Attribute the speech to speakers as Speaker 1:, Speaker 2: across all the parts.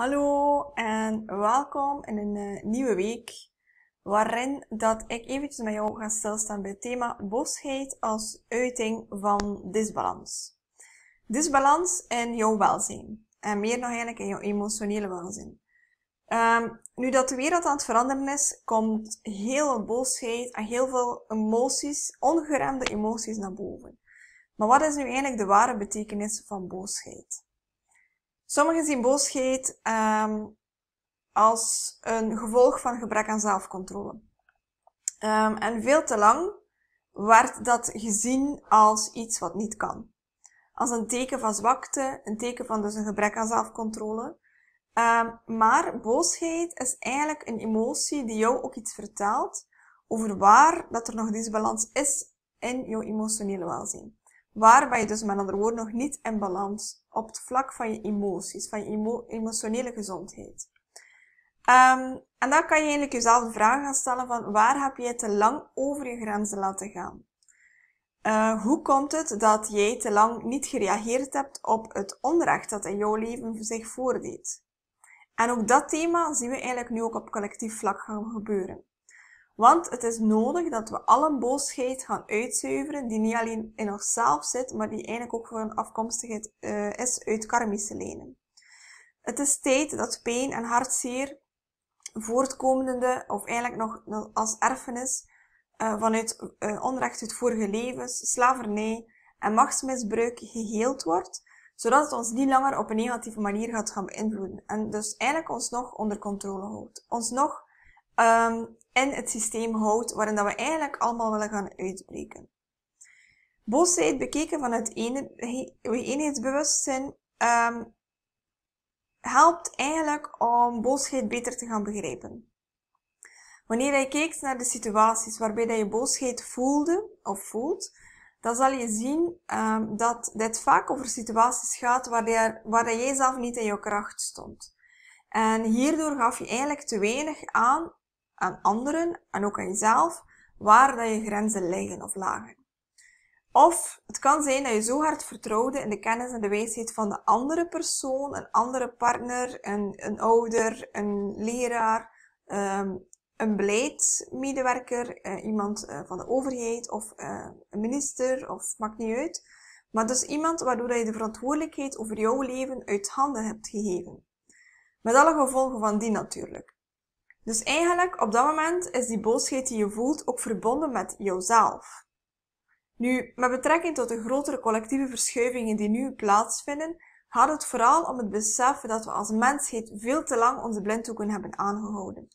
Speaker 1: Hallo en welkom in een eh, nieuwe week waarin dat ik eventjes met jou ga stilstaan bij het thema boosheid als uiting van disbalans. Disbalans in jouw welzijn en meer nog eigenlijk in jouw emotionele welzijn. Ehm, nu dat de wereld aan het veranderen is, komt heel veel boosheid en heel veel emoties, ongeremde emoties naar boven. Maar wat is nu eigenlijk de ware betekenis van boosheid? Sommigen zien boosheid um, ehm, als een gevolg van gebrek aan zelfcontrole. Um, en veel te lang werd dat gezien als iets wat niet kan. Als een teken van zwakte, een teken van dus een gebrek aan zelfcontrole. Um, maar boosheid is eigenlijk een emotie die jou ook iets vertelt over waar dat er nog disbalans is in jouw emotionele welzijn. Waar ben je dus met andere woorden nog niet in balans? op het vlak van je emoties, van je emo emotionele gezondheid. Ehm, en dan kan je eigenlijk jezelf de vraag gaan stellen van waar heb je te lang over je grenzen laten gaan? Eh, hoe komt het dat jij te lang niet gereageerd hebt op het onrecht dat in jouw leven zich voordeed? En ook dat thema zien we eigenlijk nu ook op collectief vlak gaan gebeuren. Want het is nodig dat we alle boosheid gaan uitzuiveren die niet alleen in onszelf zit, maar die eigenlijk ook voor een afkomstigheid eh, is uit karmische lenen. Het is tijd dat pijn en hartzeer voortkomende, of eigenlijk nog als erfenis, eh, vanuit eh onrecht uit vorige levens, slavernij en machtsmisbruik geheeld wordt, zodat het ons niet langer op een negatieve manier gaat gaan beïnvloeden. En dus eigenlijk ons nog onder controle houdt. Ons nog um, ehm, in het systeem houdt, waarin dat we eigenlijk allemaal willen gaan uitbreken. Boosheid bekeken vanuit eenheidsbewustzijn um, helpt eigenlijk om boosheid beter te gaan begrijpen. Wanneer je kijkt naar de situaties waarbij dat je boosheid voelde of voelt, dan zal je zien ehm, dat dit vaak over situaties gaat waar, jij zelf niet in je kracht stond. En hierdoor gaf je eigenlijk te weinig aan aan anderen en ook aan jezelf waar dat je grenzen liggen of lagen. Of het kan zijn dat je zo hard vertrouwde in de kennis en de wijsheid van de andere persoon, een andere partner, een, een ouder, een leraar, ehm, een beleidsmedewerker, eh, iemand eh, van de overheid of eh, een minister of maakt niet uit. Maar dus iemand waardoor je de verantwoordelijkheid over jouw leven uit handen hebt gegeven. Met alle gevolgen van die natuurlijk. Dus eigenlijk, op dat moment is die boosheid die je voelt ook verbonden met jouzelf. Nu, met betrekking tot de grotere collectieve verschuivingen die nu plaatsvinden, gaat het vooral om het beseffen dat we als mensheid veel te lang onze blinddoeken hebben aangehouden.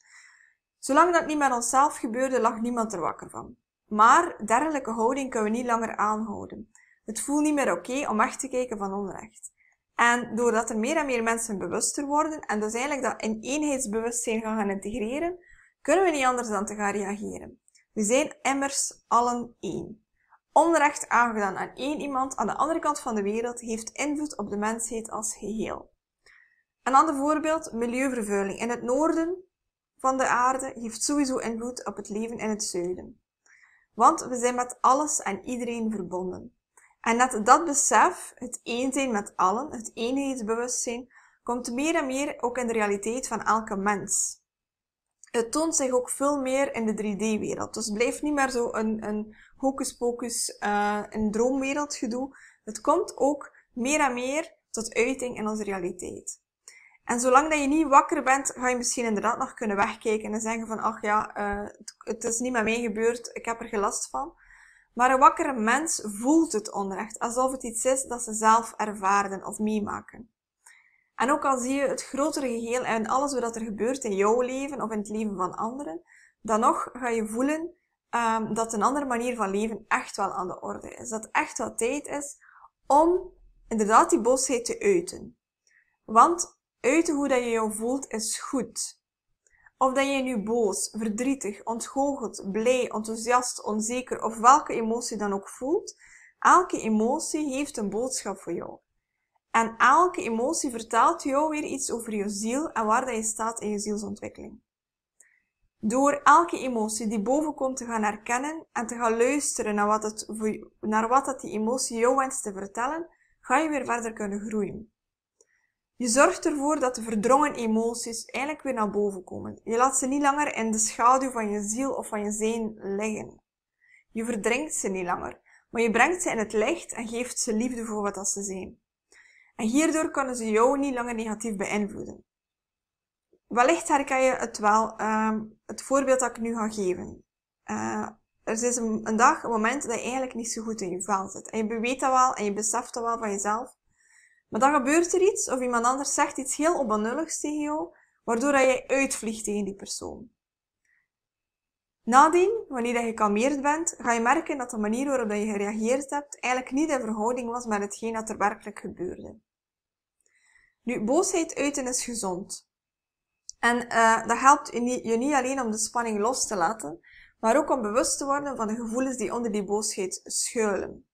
Speaker 1: Zolang dat niet met onszelf gebeurde, lag niemand er wakker van. Maar dergelijke houding kunnen we niet langer aanhouden. Het voelt niet meer oké om weg te kijken van onrecht. En doordat er meer en meer mensen bewuster worden, en dus eigenlijk dat in eenheidsbewustzijn gaan, gaan integreren, kunnen we niet anders dan te gaan reageren. We zijn immers allen één. Onrecht aangedaan aan één iemand aan de andere kant van de wereld heeft invloed op de mensheid als geheel. Een ander voorbeeld, milieuvervuiling. In het noorden van de aarde heeft sowieso invloed op het leven in het zuiden. Want we zijn met alles en iedereen verbonden. En dat, dat besef, het één zijn met allen, het eenheidsbewustzijn, komt meer en meer ook in de realiteit van elke mens. Het toont zich ook veel meer in de 3D-wereld. Dus het blijft niet meer zo een, een hocus-pocus, eh, een droomwereld gedoe. Het komt ook meer en meer tot uiting in onze realiteit. En zolang dat je niet wakker bent, ga je misschien inderdaad nog kunnen wegkijken en zeggen van, ach ja, eh, het, het is niet met mij gebeurd, ik heb er gelast van. Maar een wakkere mens voelt het onrecht, alsof het iets is dat ze zelf ervaren of meemaken. En ook al zie je het grotere geheel en alles wat er gebeurt in jouw leven of in het leven van anderen, dan nog ga je voelen ehm, dat een andere manier van leven echt wel aan de orde is. Dat echt wel tijd is om inderdaad die boosheid te uiten. Want uiten hoe dat je jou voelt is goed. Of dat je nu boos, verdrietig, ontgoocheld, blij, enthousiast, onzeker of welke emotie dan ook voelt, elke emotie heeft een boodschap voor jou. En elke emotie vertelt jou weer iets over je ziel en waar dat je staat in je zielsontwikkeling. Door elke emotie die bovenkomt te gaan herkennen en te gaan luisteren naar wat, het, naar wat dat die emotie jou wenst te vertellen, ga je weer verder kunnen groeien. Je zorgt ervoor dat de verdrongen emoties eigenlijk weer naar boven komen. Je laat ze niet langer in de schaduw van je ziel of van je zijn liggen. Je verdringt ze niet langer, maar je brengt ze in het licht en geeft ze liefde voor wat ze zijn. En hierdoor kunnen ze jou niet langer negatief beïnvloeden. Wellicht herken je het wel, ehm, het voorbeeld dat ik nu ga geven. Eh, er is een, dag, een moment dat je eigenlijk niet zo goed in je vel zit. En je weet dat wel en je beseft dat wel van jezelf. Maar dan gebeurt er iets, of iemand anders zegt iets heel onbenulligs tegen jou, waardoor dat jij uitvliegt tegen die persoon. Nadien, wanneer je gekalmeerd bent, ga je merken dat de manier waarop je gereageerd hebt eigenlijk niet in verhouding was met hetgeen dat er werkelijk gebeurde. Nu, boosheid uiten is gezond. En eh, dat helpt je niet, je niet alleen om de spanning los te laten, maar ook om bewust te worden van de gevoelens die onder die boosheid schuilen.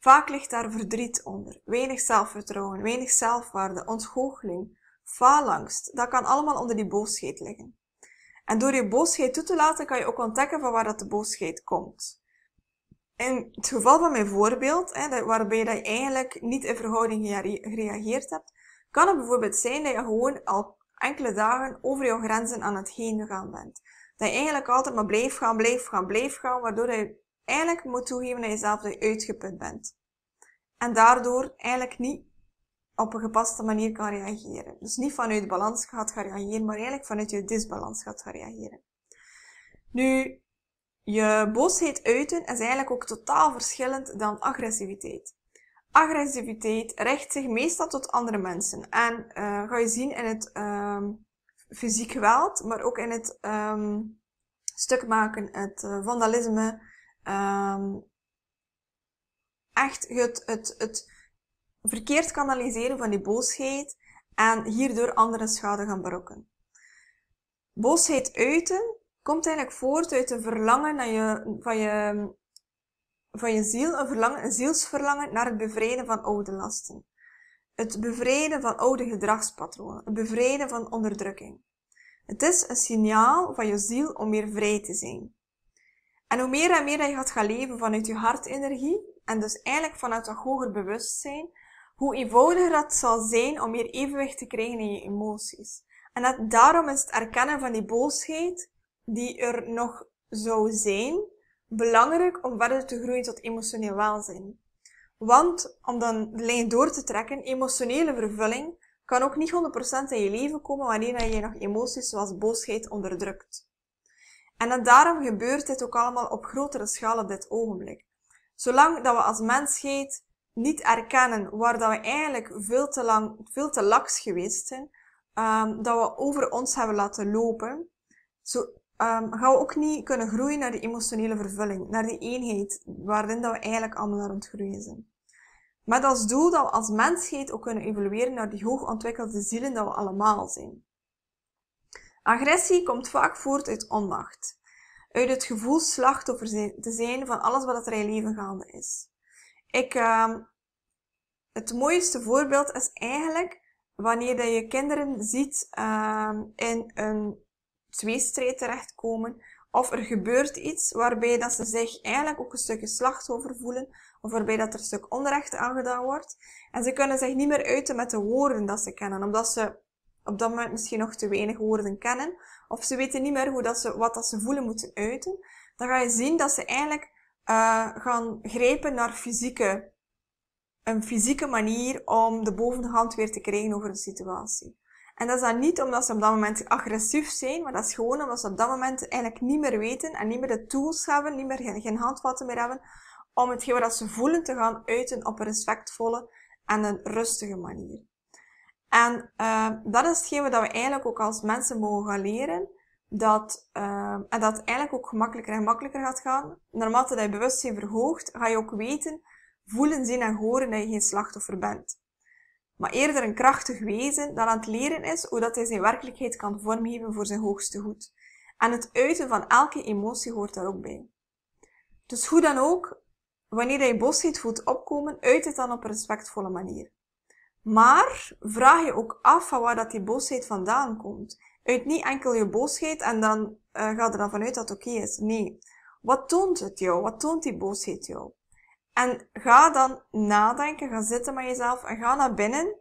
Speaker 1: Vaak ligt daar verdriet onder, weinig zelfvertrouwen, weinig zelfwaarde, ontgoocheling, faalangst. Dat kan allemaal onder die boosheid liggen. En door je boosheid toe te laten, kan je ook ontdekken van waar dat de boosheid komt. In het geval van mijn voorbeeld, hè, waarbij dat je eigenlijk niet in verhouding gereageerd hebt, kan het bijvoorbeeld zijn dat je gewoon al enkele dagen over jouw grenzen aan het heen gaan bent. Dat je eigenlijk altijd maar blijft gaan, blijft gaan, blijft gaan, waardoor je eigenlijk moet toegeven dat je zelf uitgeput bent. En daardoor eigenlijk niet op een gepaste manier kan reageren. Dus niet vanuit balans gaat gaan reageren, maar eigenlijk vanuit je disbalans gaat gaan reageren. Nu, je boosheid uiten is eigenlijk ook totaal verschillend dan agressiviteit. Agressiviteit richt zich meestal tot andere mensen en uh, ga je zien in het um, fysiek geweld, maar ook in het um, stuk maken, het eh, vandalisme, Um, echt het, het, het verkeerd kanaliseren van die boosheid en hierdoor andere schade gaan berokken. Boosheid uiten komt eigenlijk voort uit een verlangen naar je, van, je, van je ziel, een, verlangen, een zielsverlangen naar het bevrijden van oude lasten. Het bevrijden van oude gedragspatronen, het bevrijden van onderdrukking. Het is een signaal van je ziel om meer vrij te zijn. En hoe meer en meer je gaat gaan leven vanuit je hartenergie, en dus eigenlijk vanuit een hoger bewustzijn, hoe eenvoudiger het zal zijn om meer evenwicht te krijgen in je emoties. En dat, daarom is het erkennen van die boosheid, die er nog zou zijn, belangrijk om verder te groeien tot emotioneel welzijn. Want, om dan de lijn door te trekken, emotionele vervulling kan ook niet 100% in je leven komen wanneer je nog emoties zoals boosheid onderdrukt. En dan daarom gebeurt dit ook allemaal op grotere schaal op dit ogenblik. Zolang dat we als mensheid niet erkennen waar dat we eigenlijk veel te lang, veel te laks geweest zijn, ehm, dat we over ons hebben laten lopen, zo, ehm, gaan we ook niet kunnen groeien naar die emotionele vervulling, naar die eenheid waarin dat we eigenlijk allemaal naar het groeien zijn. Met als doel dat we als mensheid ook kunnen evolueren naar die hoogontwikkelde zielen dat we allemaal zijn. Agressie komt vaak voort uit onmacht. Uit het gevoel slachtoffer te zijn van alles wat er in je leven gaande is. Ik, ehm, het mooiste voorbeeld is eigenlijk wanneer dat je kinderen ziet ehm, in een tweestrijd terechtkomen. Of er gebeurt iets waarbij dat ze zich eigenlijk ook een stukje slachtoffer voelen. Of waarbij dat er een stuk onrecht aangedaan wordt. En ze kunnen zich niet meer uiten met de woorden dat ze kennen. Omdat ze op dat moment misschien nog te weinig woorden kennen. Of ze weten niet meer hoe dat ze, wat dat ze voelen moeten uiten. Dan ga je zien dat ze eigenlijk eh, gaan grijpen naar fysieke, een fysieke manier om de bovenhand weer te krijgen over de situatie. En dat is dan niet omdat ze op dat moment agressief zijn, maar dat is gewoon omdat ze op dat moment eigenlijk niet meer weten en niet meer de tools hebben, niet meer geen, geen handvatten meer hebben, om hetgeen wat ze voelen te gaan uiten op een respectvolle en een rustige manier. En uh, dat is hetgeen dat we eigenlijk ook als mensen mogen gaan leren. Dat, uh, en dat eigenlijk ook gemakkelijker en makkelijker gaat gaan. Naarmate dat je bewustzijn verhoogt, ga je ook weten, voelen, zien en horen dat je geen slachtoffer bent. Maar eerder een krachtig wezen dat aan het leren is hoe dat hij zijn werkelijkheid kan vormgeven voor zijn hoogste goed. En het uiten van elke emotie hoort daar ook bij. Dus hoe dan ook, wanneer je boosheid voelt opkomen, uit het dan op een respectvolle manier. Maar vraag je ook af van waar dat die boosheid vandaan komt. Uit niet enkel je boosheid en dan uh, ga er dan vanuit dat het oké is. Nee. Wat toont het jou? Wat toont die boosheid jou? En ga dan nadenken, ga zitten met jezelf en ga naar binnen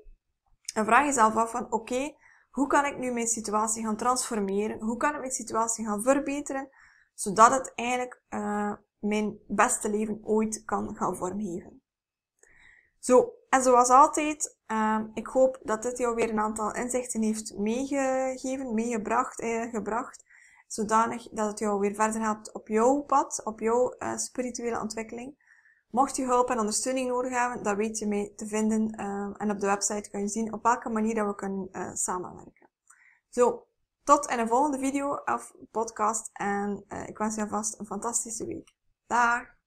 Speaker 1: en vraag jezelf af van oké, hoe kan ik nu mijn situatie gaan transformeren? Hoe kan ik mijn situatie gaan verbeteren? Zodat het eigenlijk uh, mijn beste leven ooit kan gaan vormgeven. Zo, en zoals altijd Ehm, ik hoop dat dit jou weer een aantal inzichten heeft meegegeven, meegebracht, eh, gebracht, zodanig dat het jou weer verder helpt op jouw pad, op jouw eh, spirituele ontwikkeling. Mocht je hulp en ondersteuning nodig hebben, dan weet je mee te vinden. Ehm, en op de website kan je zien op welke manier dat we kunnen eh, samenwerken. Zo, tot in een volgende video of podcast. En ik wens je alvast een fantastische week. Dag!